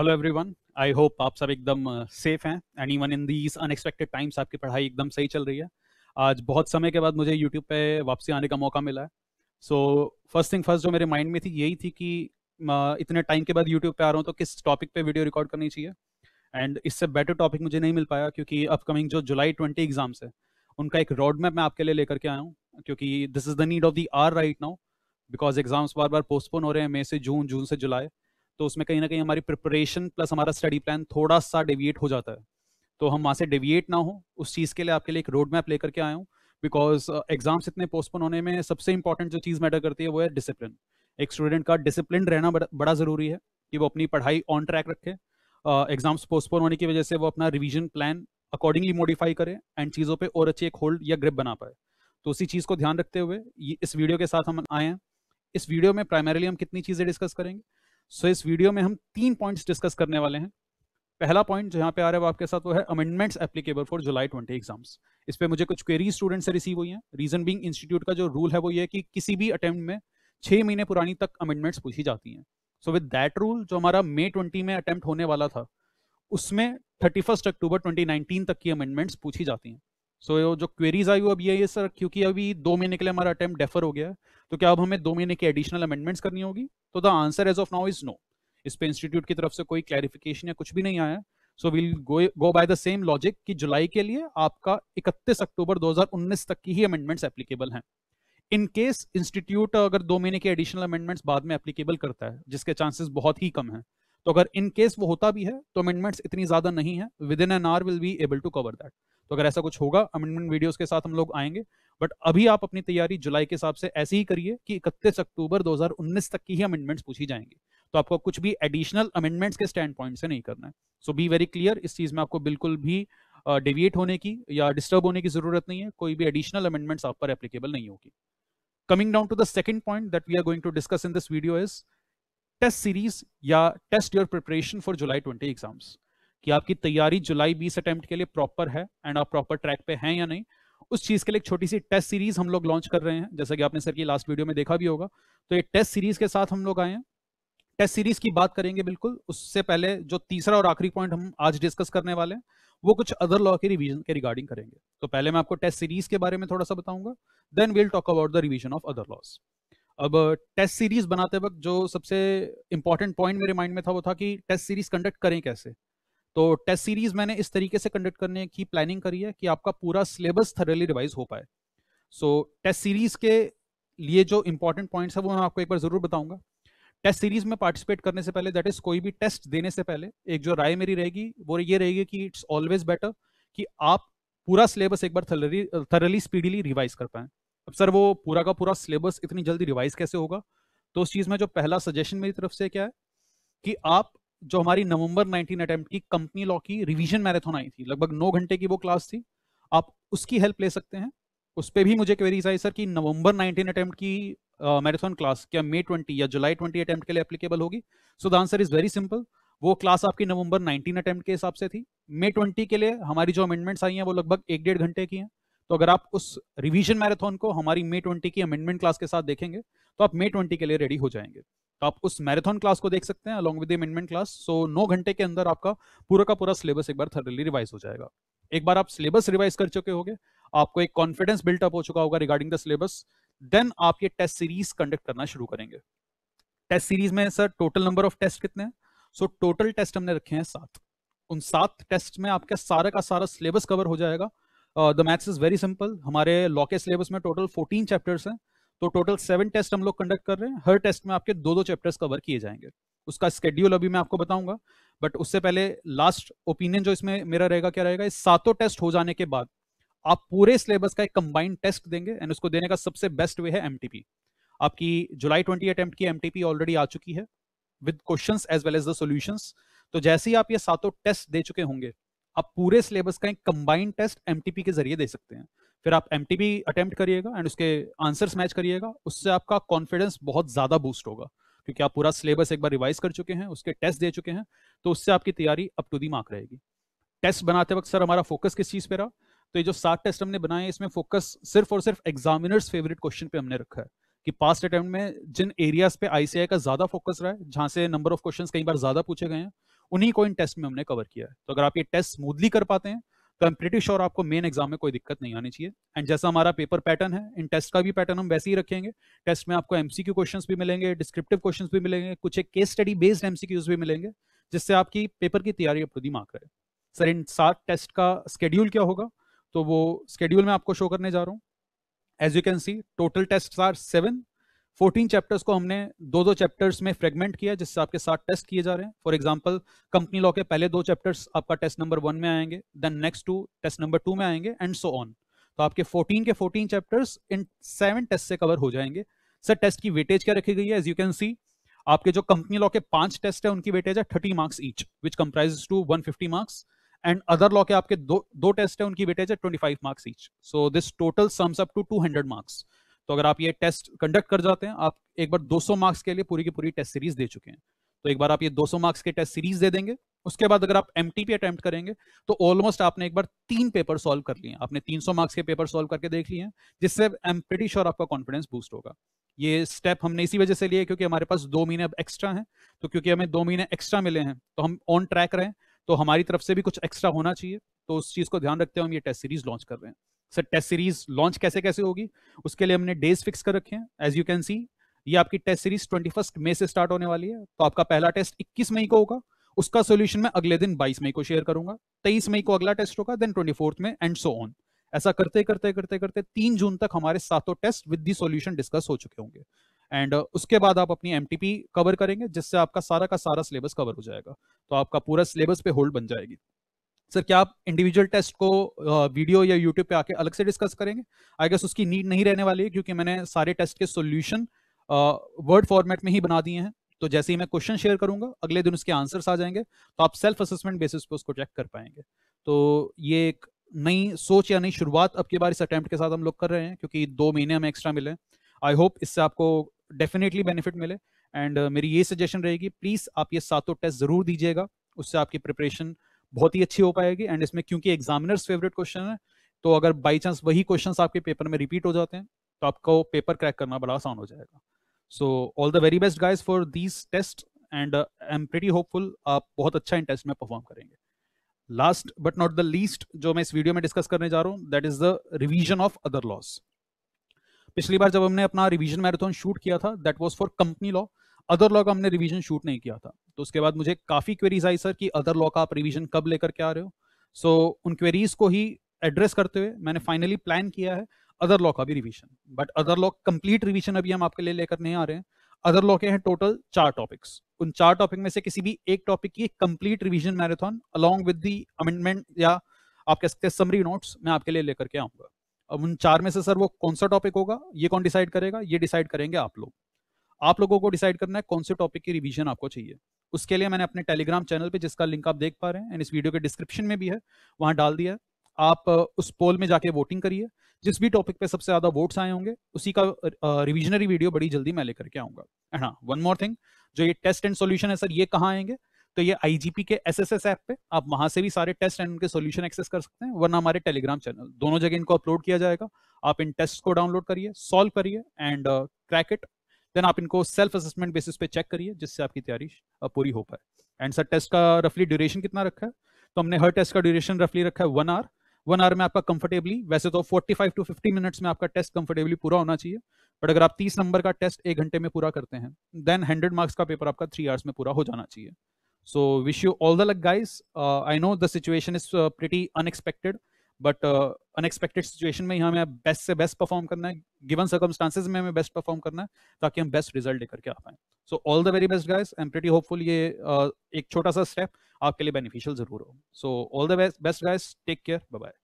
hello everyone I hope आप सब एकदम सेफ हैं and even in these unexpected times आपकी पढ़ाई एकदम सही चल रही है आज बहुत समय के बाद मुझे यूट्यूब पे वापसी आने का मौका मिला है सो फर्स्ट थिंग फर्स्ट जो मेरे माइंड में थी यही थी कि इतने टाइम के बाद यूट्यूब पे आ रहा हूँ तो किस टॉपिक पे वीडियो रिकॉर्ड करनी चाहिए एंड इससे बेटर टॉपिक मुझे नहीं मिल पाया क्योंकि अपकमिंग जो जुलाई ट्वेंटी एग्जाम्स है उनका एक रोड मैप मैं आपके लिए लेकर के आया हूँ क्योंकि this is the need of the hour right now because exams बार बार पोस्टपोन हो रहे हैं मई से जून जून से जुलाई तो उसमें कहीं ना कहीं हमारी प्रिपरेशन प्लस हमारा स्टडी प्लान थोड़ा सा डेविएट हो जाता है तो हम वहाँ से डेविएट ना हो उस चीज़ के लिए आपके लिए एक रोड मैप लेकर के आया हूँ बिकॉज एग्जाम्स uh, इतने पोस्टपोन होने में सबसे इंपॉर्टेंट जो चीज़ मैटर करती है वो है डिसिप्लिन एक स्टूडेंट का डिसिप्लिन रहना बड़ा, बड़ा ज़रूरी है कि वो अपनी पढ़ाई ऑन ट्रैक रखे एग्जाम्स uh, पोस्टपोन होने की वजह से वो अपना रिविजन प्लान अकॉर्डिंगली मॉडिफाई करे एंड चीज़ों पर और अच्छी एक होल्ड या ग्रिप बना पाए तो उसी चीज़ को ध्यान रखते हुए इस वीडियो के साथ हम आए हैं इस वीडियो में प्राइमरीली हम कितनी चीज़ें डिस्कस करेंगे सो इस वीडियो में हम तीन पॉइंट्स डिस्कस करने वाले हैं पहला पॉइंट जो यहाँ पे आ रहा है आपके साथ वो है amendments applicable for July twenty exams इस पर मुझे कुछ क्वेरी स्टूडेंट्स से रिसीव हुई हैं रीजन बिंग इंस्टीट्यूट का जो रूल है वो ये कि किसी भी अटेम्प्ट में छः महीने पुरानी तक अमेंडमेंट्स पूछी जाती हैं सो विद दैट रूल जो हमारा मे ट्वेंटी में अटैम्प्ट होने वाला था उसमें थर्टी फर्स्ट अक्टूबर ट्वेंटी तक की अमेंडमेंट्स पूछी जाती हैं सो so, जो क्वेरीज आई वो अब ये है सर क्योंकि अभी दो महीने के लिए हमारा अटैम्प डेफर हो गया तो क्या अब हमें दो महीने की एडिशनल अमेंडमेंट्स करनी होगी तो the answer as of now is no इस पे इंस्टीट्यूट की तरफ से कोई क्लैरिफिकेशन या कुछ भी नहीं आया so will go by the same logic कि जुलाई के लिए आपका 31 अक्टूबर 2019 तक की ही अमेंडमेंट्स एप्लीकेबल हैं इन केस इंस्टीट्यूट अगर दो महीने के एडिशनल अमेंडमेंट्स बाद में एप्लीकेबल करता है जिसके चांसेस बहुत ही कम है तो अगर इन केस वो होता भी है तो अमेंडमेंट्स इतनी ज्यादा नहीं है within an hour will be able to cover that तो अगर ऐसा कुछ होगा अमेंडमेंट वीडियोस के साथ हम लोग आएंगे बट अभी आप अपनी तैयारी जुलाई के हिसाब से ऐसे ही करिए कि इकतीस अक्टूबर 2019 तक की ही अमेंडमेंट्स पूछी जाएंगे तो आपको कुछ भी एडिशनल अमेंडमेंट्स के स्टैंड पॉइंट से नहीं करना है सो बी वेरी क्लियर इस चीज़ में आपको बिल्कुल भी डिविएट होने की या डिस्टर्ब होने की जरूरत नहीं है कोई भी एडिशनल अमेंडमेंट्स आप पर एप्लीकेबल नहीं होगी coming down to the second point that we are going to discuss in this video is test series या test your preparation for July twenty exams कि आपकी तैयारी जुलाई बीस अटेम्प्ट के लिए प्रॉपर है एंड आप प्रॉपर ट्रैक पे हैं या नहीं उस चीज़ के लिए एक छोटी सी टेस्ट सीरीज हम लोग लॉन्च कर रहे हैं जैसा कि आपने सर की लास्ट वीडियो में देखा भी होगा तो ये टेस्ट सीरीज के साथ हम लोग आए हैं टेस्ट सीरीज की बात करेंगे बिल्कुल उससे पहले जो तीसरा और आखिरी पॉइंट हम आज डिस्कस करने वाले हैं वो कुछ अदर लॉ के रिविजन के रिगार्डिंग करेंगे तो पहले मैं आपको टेस्ट सीरीज के बारे में थोड़ा सा बताऊंगा then will talk about the revision of other laws अब टेस्ट सीरीज बनाते वक्त जो सबसे इंपॉर्टेंट पॉइंट मेरे माइंड में था वो था कि टेस्ट सीरीज कंडक्ट करें कैसे तो टेस्ट सीरीज मैंने इस तरीके से कंडक्ट करने की प्लानिंग करी है कि आपका पूरा सिलेबस थरली रिवाइज हो पाए सो so, टेस्ट सीरीज के लिए जो इंपॉर्टेंट पॉइंट्स है वो मैं आपको एक बार जरूर बताऊंगा टेस्ट सीरीज में पार्टिसिपेट करने से पहले दैट इज कोई भी टेस्ट देने से पहले एक जो राय मेरी रहेगी वो ये रहेगी कि इट्स ऑलवेज बेटर कि आप पूरा सिलेबस एक बार थरली थरली स्पीडली रिवाइज कर पाए अब सर वो पूरा का पूरा सिलेबस इतनी जल्दी रिवाइज कैसे होगा तो उस चीज़ में जो पहला सजेशन मेरी तरफ से क्या है कि आप जो हमारी नवंबर 19 अटेम्प्ट की कंपनी लॉ की रिवीजन मैराथन आई थी लगभग नौ घंटे की वो क्लास थी आप उसकी हेल्प ले सकते हैं उस पर भी मुझे क्वेरीज आई सर कि नवंबर 19 अटेम्प्ट की मैराथन क्लास क्या मे 20 या जुलाई 20 अटेम्प्ट के लिए एप्लीकेबल होगी so the answer is very simple वो क्लास आपकी नवंबर 19 अटेम्प्ट के हिसाब से थी मे 20 के लिए हमारी जो अमेंडमेंट्स आई हैं वो लगभग एक डेढ़ घंटे की हैं तो अगर आप उस रिवीजन मैराथन को हमारी मे 20 की अमेंडमेंट क्लास के साथ देखेंगे तो आप मे 20 के लिए रेडी हो जाएंगे तो आप उस मैराथन क्लास को देख सकते हैं along with amendment class so नौ घंटे के अंदर आपका पूरा का पूरा सिलेबस एक बार थर्डली रिवाइज हो जाएगा एक बार आप सिलेबस रिवाइज कर चुके होंगे आपको एक कॉन्फिडेंस बिल्टअप हो चुका होगा रिगार्डिंग द सिलेबस देन आप ये टेस्ट सीरीज कंडक्ट करना शुरू करेंगे टेस्ट सीरीज में sir total number of test कितने हैं सो टोटल टेस्ट हमने रखे हैं सात उन सात टेस्ट में आपका सारा का सारा सिलेबस कवर हो जाएगा the maths is very simple हमारे लॉ के सिलेबस में टोटल फोर्टीन चैप्टर्स हैं तो टोटल सेवन टेस्ट हम लोग कंडक्ट कर रहे हैं हर टेस्ट में आपके दो दो चैप्टर्स कवर किए जाएंगे उसका स्केड्यूल अभी मैं आपको बताऊंगा बट उससे पहले लास्ट ओपिनियन जो इसमें मेरा रहेगा क्या रहेगा इस सातों टेस्ट हो जाने के बाद आप पूरे सिलेबस का एक कंबाइंड टेस्ट देंगे एंड उसको देने का सबसे बेस्ट वे है एम आपकी जुलाई ट्वेंटी अटेम्प्ट की एम ऑलरेडी आ चुकी है with question as well as the solution तो जैसे ही आप ये सातों टेस्ट दे चुके होंगे आप पूरे सिलेबस का एक कंबाइंड टेस्ट एम के जरिए दे सकते हैं फिर आप एम टी अटेम्प्ट करिएगा एंड उसके आंसर्स मैच करिएगा उससे आपका कॉन्फिडेंस बहुत ज़्यादा बूस्ट होगा क्योंकि आप पूरा सिलेबस एक बार रिवाइज कर चुके हैं उसके टेस्ट दे चुके हैं तो उससे आपकी तैयारी अप टू दी मार्क रहेगी टेस्ट बनाते वक्त सर हमारा फोकस किस चीज़ पे रहा तो ये जो सात टेस्ट हमने बनाए इसमें फोकस सिर्फ और सिर्फ एग्जामिनर्स फेवरेट क्वेश्चन पे हमने रखा है कि पास्ट अटेम्प्ट में जिन एरियाज पे आईसीआई का ज्यादा फोकस रहा है जहां से नंबर ऑफ क्वेश्चन कई बार ज्यादा पूछे गए हैं उन्हीं को इन टेस्ट में हमने कवर किया है तो अगर आप ये टेस्ट स्मूथली कर पाते हैं तो आई एम प्रिटी श्योर आपको मेन एग्जाम में कोई दिक्कत नहीं आनी चाहिए एंड जैसा हमारा पेपर पैटर्न है इन टेस्ट का भी पैटर्न हम वैसे ही रखेंगे टेस्ट में आपको एमसीक्यू क्वेश्चंस भी मिलेंगे डिस्क्रिप्टिव क्वेश्चंस भी मिलेंगे कुछ एक केस स्टडी बेस्ड एमसीक्यूज भी मिलेंगे जिससे आपकी पेपर की तैयारी अपनी दिमाग रहे सर इन सात टेस्ट का स्केड्यूल क्या होगा तो वो स्केड्यूल में आपको शो करने जा रहा हूँ as you can see total test are seven fourteen chapters को हमने दो दो चैप्टर्स में फ्रेगमेंट किया जिससे आपके साथ टेस्ट किए जा रहे हैं फॉर एग्जाम्पल कंपनी लॉ के पहले दो चैप्टर्स आपका टेस्ट नंबर वन में आएंगे then next two test number two में आएंगे एंड सो ऑन तो आपके 14 के 14 चैप्टर्स इन सेवन टेस्ट से कवर हो जाएंगे सर टेस्ट की वेटेज क्या रखी गई है एज यू कैन सी आपके जो कंपनी लॉ के पांच टेस्ट है उनकी वेटेज है thirty marks each which comprise two one marks and other law के आपके दो दो टेस्ट है उनकी वेटेज है twenty marks each so this total sums up to two marks तो अगर आप ये टेस्ट कंडक्ट कर जाते हैं आप एक बार 200 मार्क्स के लिए पूरी की पूरी टेस्ट सीरीज दे चुके हैं तो एक बार आप ये 200 मार्क्स के टेस्ट सीरीज दे देंगे उसके बाद अगर आप एम टी अटेम्प्ट करेंगे तो ऑलमोस्ट आपने एक बार तीन पेपर सॉल्व कर लिए आपने 300 मार्क्स के पेपर सॉल्व करके देख लिए हैं जिससे आई एम प्रीटी श्योर आपका कॉन्फिडेंस बूस्ट होगा ये स्टेप हमने इसी वजह से लिए क्योंकि हमारे पास दो महीने अब एक्स्ट्रा हैं तो क्योंकि हमें दो महीने एक्स्ट्रा मिले हैं तो हम ऑन ट्रैक रहें तो हमारी तरफ से भी कुछ एक्स्ट्रा होना चाहिए तो उस चीज़ को ध्यान रखते हुए हम ये टेस्ट सीरीज लॉन्च कर रहे हैं सर टेस्ट सीरीज लॉन्च कैसे कैसे होगी उसके लिए हमने डेज फिक्स कर रखे हैं एज यू कैन सी ये आपकी टेस्ट सीरीज ट्वेंटी फर्स्ट मई से स्टार्ट होने वाली है तो आपका पहला टेस्ट इक्कीस मई को होगा उसका सोल्यूशन मैं अगले दिन बाईस मई को शेयर करूंगा तेईस मई को अगला टेस्ट होगा देन ट्वेंटी फोर्थ में एंड सो ऑन ऐसा करते करते करते करते तीन जून तक हमारे सातों test with the solution discuss हो चुके होंगे एंड uh, उसके बाद आप अपनी एम कवर करेंगे जिससे आपका सारा का सारा सिलेबस कवर हो जाएगा तो आपका पूरा सिलेबस पे होल्ड बन जाएगी सर क्या आप इंडिविजुअल टेस्ट को वीडियो या यूट्यूब पे आके अलग से डिस्कस करेंगे आई गेस उसकी नीड नहीं रहने वाली है क्योंकि मैंने सारे टेस्ट के सोल्यूशन वर्ड फॉर्मेट में ही बना दिए हैं तो जैसे ही मैं क्वेश्चन शेयर करूंगा अगले दिन उसके आंसर्स आ जाएंगे तो आप सेल्फ असेसमेंट बेसिस पे उसको चेक कर पाएंगे तो ये एक नई सोच या नई शुरुआत अब की बार इस अटैम्प्ट के साथ हम लोग कर रहे हैं क्योंकि दो महीने हमें एक्स्ट्रा मिले आई होप इससे आपको डेफिनेटली बेनिफिट मिले एंड uh, मेरी ये सजेशन रहेगी प्लीज़ आप ये सातों टेस्ट ज़रूर दीजिएगा उससे आपकी प्रिपरेशन बहुत ही अच्छी हो पाएगी एंड इसमें क्योंकि एग्जामिनर्स फेवरेट क्वेश्चन है तो अगर बाई चांस वही क्वेश्चन आपके पेपर में रिपीट हो जाते हैं तो आपको पेपर क्रैक करना बड़ा आसान हो जाएगा so all the very best guys for these test and I am pretty hopeful आप बहुत अच्छा इन टेस्ट में परफॉर्म करेंगे last but not the least जो मैं इस वीडियो में डिस्कस करने जा रहा हूँ that is the revision of other laws पिछली बार जब हमने अपना रिविजन मैराथन शूट किया था that was for company law other law का हमने रिविजन शूट नहीं किया था तो उसके बाद मुझे काफ़ी क्वेरीज आई सर कि अदर लॉ का आप रिविजन कब लेकर के आ रहे हो सो so, उन क्वेरीज को ही एड्रेस करते हुए मैंने फाइनली प्लान किया है अदर लॉ का भी revision but other law complete revision अभी हम आपके लिए लेकर नहीं आ रहे हैं अदर लॉ के हैं टोटल चार टॉपिक्स उन चार टॉपिक में से किसी भी एक टॉपिक की complete revision marathon along with the amendment या आप कह सकते हैं समरी नोट्स मैं आपके लिए लेकर के आऊंगा अब उन चार में से सर वो कौन सा टॉपिक होगा ये कौन डिसाइड करेगा ये डिसाइड करेंगे आप लोग आप लोगों को डिसाइड करना है कौन से टॉपिक की रिवीजन आपको चाहिए उसके लिए मैंने अपने टेलीग्राम चैनल पे जिसका लिंक आप देख पा रहे हैं एंड इस वीडियो के डिस्क्रिप्शन में भी है वहां डाल दिया आप उस पोल में जाके वोटिंग करिए जिस भी टॉपिक पे सबसे ज्यादा वोट्स आए होंगे उसी का रिविजनरी वीडियो बड़ी जल्दी मैं लेकर के आऊंगा एंड हाँ वन मोर थिंग जो ये टेस्ट एंड सोल्यूशन है सर ये कहाँ आएंगे तो ये आईजीपी के एसएसएस ऐप पे आप वहां से भी सारे टेस्ट एंड उनके सॉल्यूशन एक्सेस कर सकते हैं वरना हमारे टेलीग्राम चैनल दोनों जगह इनको अपलोड किया जाएगा आप इन टेस्ट को डाउनलोड करिए सॉल्व करिए एंड क्रैक इट देन आप इनको सेल्फ असेसमेंट बेसिस पे चेक करिए जिससे आपकी तैयारी पूरी हो पाए एंड सर टेस्ट का रफली ड्यूरेशन कितना रखा है तो हमने हर टेस्ट का ड्यूरेशन रफली रखा है वन आवर वन आवर में आपका कंफर्टेबली वैसे तो 45 टू 50 मिनट्स में आपका टेस्ट कंफर्टेबली पूरा होना चाहिए बट अगर आप 30 नंबर का टेस्ट एक घंटे में पूरा करते हैं देन 100 मार्क्स का पेपर आपका थ्री आवर्स में पूरा हो जाना चाहिए so wish you all the luck guys I know the situation is pretty unexpected but unexpected situation में यहाँ हमें बेस्ट से बेस्ट परफॉर्म करना है गिवन सर्कमस्टांसिस में हमें बेस्ट परफॉर्म करना है ताकि हम बेस्ट रिजल्ट लेकर के आ पाए so all the very best guys I am pretty hopeful ये uh, एक छोटा सा स्टेप आपके लिए बेनिफिशियल जरूर हो so all the best best guys take care bye